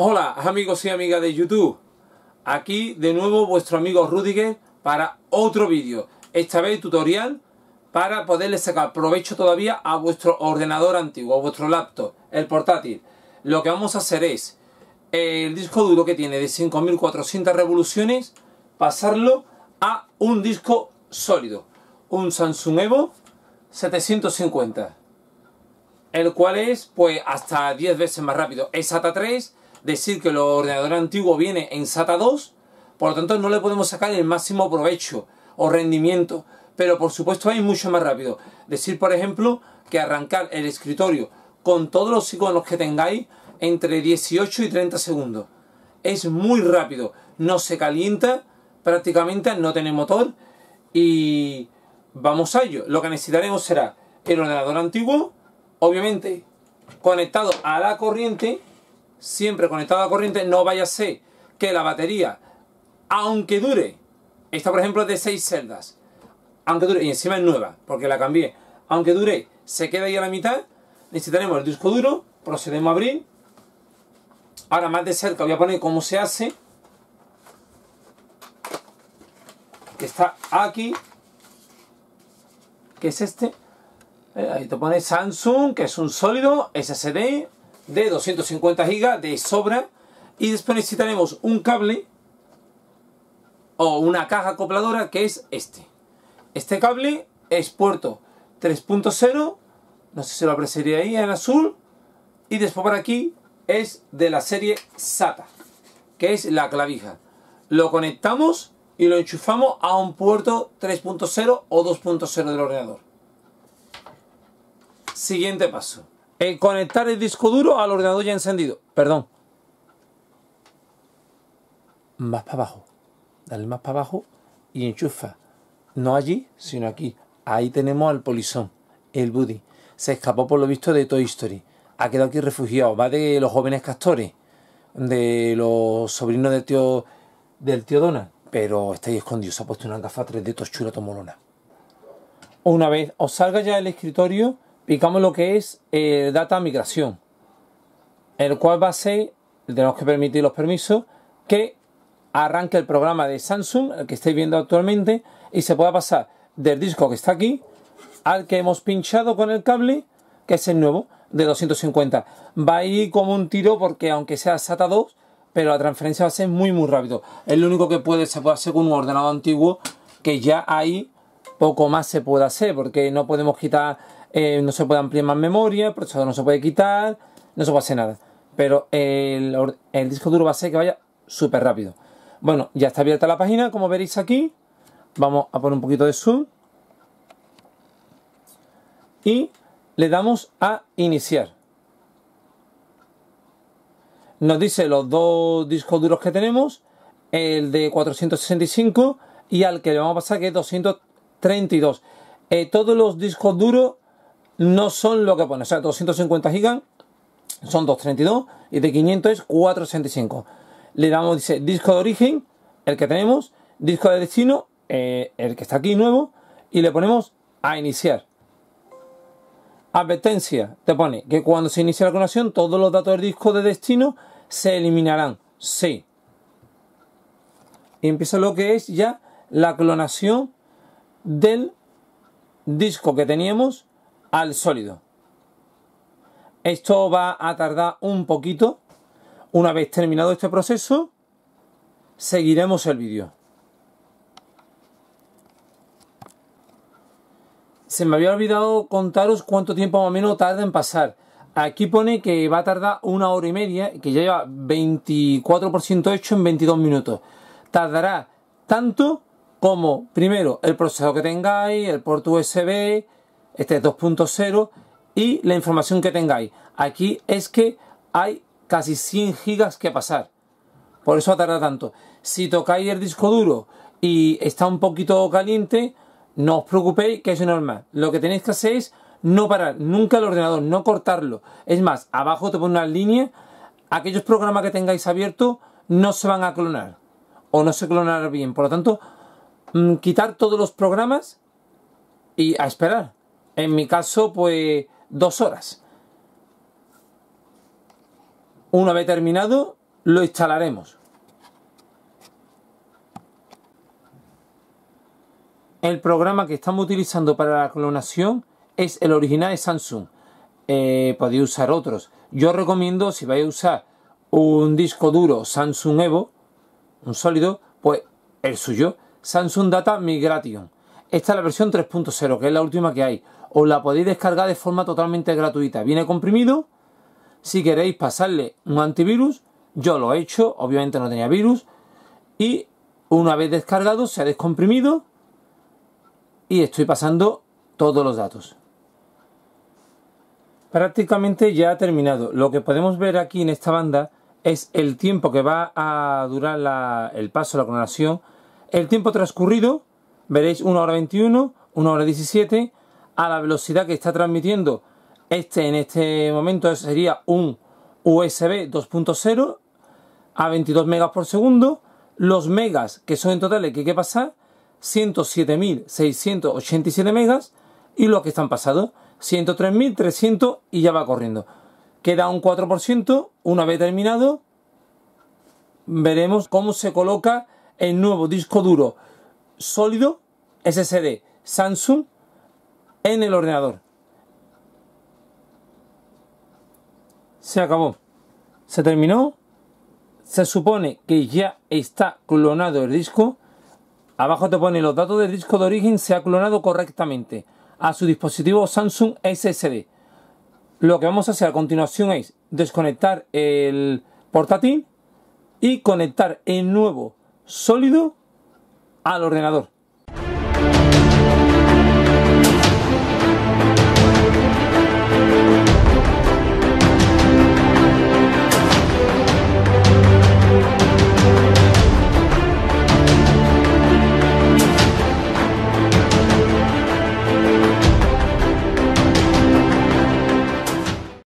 Hola amigos y amigas de YouTube, aquí de nuevo vuestro amigo Rudiger para otro vídeo, esta vez tutorial para poderle sacar provecho todavía a vuestro ordenador antiguo, a vuestro laptop, el portátil. Lo que vamos a hacer es el disco duro que tiene de 5400 revoluciones, pasarlo a un disco sólido, un Samsung Evo 750 el cual es pues hasta 10 veces más rápido. Es SATA 3, decir que el ordenador antiguo viene en SATA 2, por lo tanto no le podemos sacar el máximo provecho o rendimiento, pero por supuesto hay mucho más rápido. Decir, por ejemplo, que arrancar el escritorio con todos los iconos que tengáis entre 18 y 30 segundos. Es muy rápido, no se calienta, prácticamente no tiene motor y vamos a ello. Lo que necesitaremos será el ordenador antiguo, obviamente conectado a la corriente siempre conectado a corriente, no vaya a ser que la batería, aunque dure, esta por ejemplo es de 6 celdas, aunque dure, y encima es nueva, porque la cambié, aunque dure, se queda ahí a la mitad, necesitaremos el disco duro, procedemos a abrir, ahora más de cerca voy a poner cómo se hace, que está aquí, que es este, eh, ahí te pone Samsung, que es un sólido, SSD, de 250 GB de sobra y después necesitaremos un cable o una caja acopladora que es este. Este cable es puerto 3.0, no sé si lo apreciaría ahí en azul, y después por aquí es de la serie SATA, que es la clavija. Lo conectamos y lo enchufamos a un puerto 3.0 o 2.0 del ordenador. Siguiente paso. Eh, conectar el disco duro al ordenador ya encendido. Perdón. Más para abajo. Dale más para abajo y enchufa. No allí, sino aquí. Ahí tenemos al polizón, el Buddy. Se escapó por lo visto de Toy Story. Ha quedado aquí refugiado. Va de los jóvenes castores. De los sobrinos del tío, del tío Donald. Pero está ahí escondido. Se ha puesto una gafa 3D tochura tomolona. Una vez os salga ya del escritorio picamos lo que es el eh, data migración, el cual va a ser, tenemos que permitir los permisos, que arranque el programa de Samsung, el que estáis viendo actualmente, y se pueda pasar del disco que está aquí al que hemos pinchado con el cable, que es el nuevo, de 250. Va a ir como un tiro porque aunque sea SATA 2, pero la transferencia va a ser muy muy rápido. Es lo único que puede, se puede hacer con un ordenador antiguo que ya hay, poco más se puede hacer, porque no podemos quitar, eh, no se puede ampliar más memoria, por eso no se puede quitar, no se puede hacer nada. Pero el, disco duro va a ser que vaya súper rápido. Bueno, ya está abierta la página, como veréis aquí. Vamos a poner un poquito de zoom. Y le damos a iniciar. Nos dice los dos discos duros que tenemos, el de 465 y al que le vamos a pasar que es 200, 32. Eh, todos los discos duros no son lo que pone. O sea, 250 gigas son 232 y de 500 es 465. Le damos, dice, disco de origen, el que tenemos, disco de destino, eh, el que está aquí nuevo, y le ponemos a iniciar. Advertencia, te pone que cuando se inicia la clonación todos los datos del disco de destino se eliminarán. Sí. Y empieza lo que es ya la clonación del disco que teníamos al sólido. Esto va a tardar un poquito. Una vez terminado este proceso, seguiremos el vídeo. Se me había olvidado contaros cuánto tiempo más o menos tarda en pasar. Aquí pone que va a tardar una hora y media, que ya lleva 24% hecho en 22 minutos. Tardará tanto como primero el proceso que tengáis, el puerto USB, este 2.0 y la información que tengáis. Aquí es que hay casi 100 gigas que pasar. Por eso tarda tanto. Si tocáis el disco duro y está un poquito caliente, no os preocupéis que es normal. Lo que tenéis que hacer es no parar nunca el ordenador, no cortarlo. Es más, abajo te pone una línea. Aquellos programas que tengáis abiertos no se van a clonar o no se clonarán bien. Por lo tanto, Mm, quitar todos los programas y a esperar. En mi caso, pues dos horas. Una vez terminado, lo instalaremos. El programa que estamos utilizando para la clonación es el original de Samsung. Eh, podéis usar otros. Yo recomiendo, si vais a usar un disco duro Samsung Evo, un sólido, pues el suyo. Samsung Data Migration. Esta es la versión 3.0, que es la última que hay. Os la podéis descargar de forma totalmente gratuita. Viene comprimido. Si queréis pasarle un antivirus, yo lo he hecho, obviamente no tenía virus. Y una vez descargado, se ha descomprimido. Y estoy pasando todos los datos. Prácticamente ya ha terminado. Lo que podemos ver aquí en esta banda es el tiempo que va a durar el paso, la clonación el tiempo transcurrido, veréis 1 hora 21, 1 hora 17, a la velocidad que está transmitiendo este en este momento sería un USB 2.0 a 22 megas por segundo. Los megas que son en total que hay que pasar, 107.687 megas y los que están pasados, 103.300 y ya va corriendo. Queda un 4%, una vez terminado, veremos cómo se coloca el nuevo disco duro sólido SSD Samsung en el ordenador. Se acabó. Se terminó. Se supone que ya está clonado el disco. Abajo te pone los datos del disco de origen. Se ha clonado correctamente a su dispositivo Samsung SSD. Lo que vamos a hacer a continuación es desconectar el portátil y conectar el nuevo sólido al ordenador.